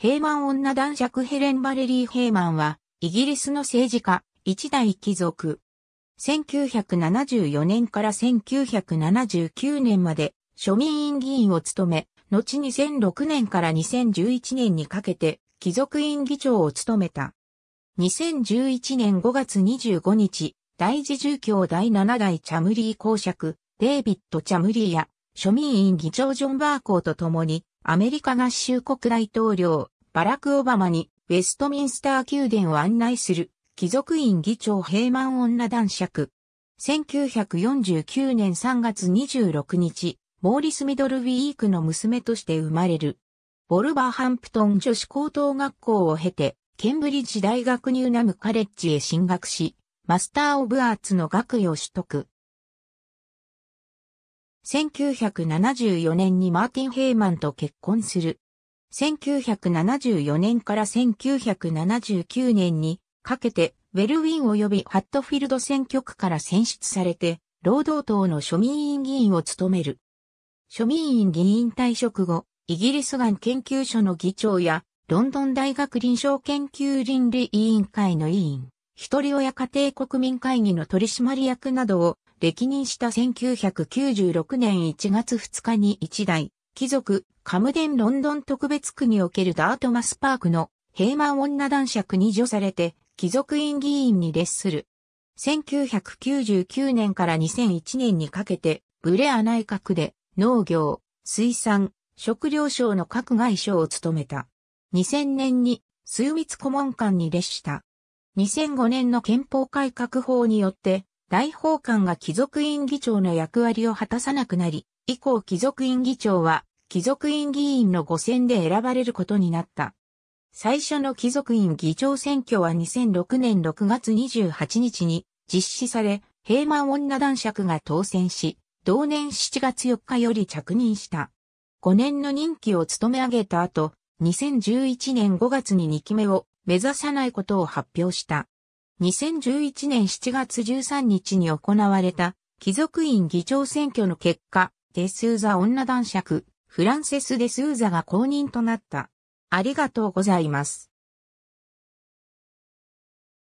ヘイマン女男爵ヘレン・バレリー・ヘイマンは、イギリスの政治家、一代貴族。1974年から1979年まで、庶民院議員を務め、後2006年から2011年にかけて、貴族院議長を務めた。2011年5月25日、大一住教第7代チャムリー公爵、デイビッド・チャムリーや、庶民院議長ジョン・バーコーと共に、アメリカ合衆国大統領、バラク・オバマに、ウェストミンスター宮殿を案内する、貴族院議長ヘイマン女男爵。1949年3月26日、モーリス・ミドルウィークの娘として生まれる。ウォルバーハンプトン女子高等学校を経て、ケンブリッジ大学ニューナムカレッジへ進学し、マスター・オブ・アーツの学位を取得。1974年にマーティン・ヘイマンと結婚する。1974年から1979年にかけてウェルウィン及びハットフィールド選挙区から選出されて、労働党の庶民委員議員を務める。庶民院議員退職後、イギリスがん研究所の議長や、ロンドン大学臨床研究倫理委員会の委員、一人親家庭国民会議の取締役などを歴任した1996年1月2日に一代、貴族、カムデンロンドン特別区におけるダートマスパークの平満女男爵に除されて、貴族院議員に列する。1999年から2001年にかけて、ブレア内閣で農業、水産、食料省の各外相を務めた。2000年に枢密顧問官に列した。2005年の憲法改革法によって大法官が貴族院議長の役割を果たさなくなり、以降貴族院議長は、貴族院議員の5選で選ばれることになった。最初の貴族院議長選挙は2006年6月28日に実施され、平満女男爵が当選し、同年7月4日より着任した。5年の任期を務め上げた後、2011年5月に2期目を目指さないことを発表した。2011年7月13日に行われた貴族院議長選挙の結果、デスーザ女男爵、フランセス・デスーザが公認となった。ありがとうございます。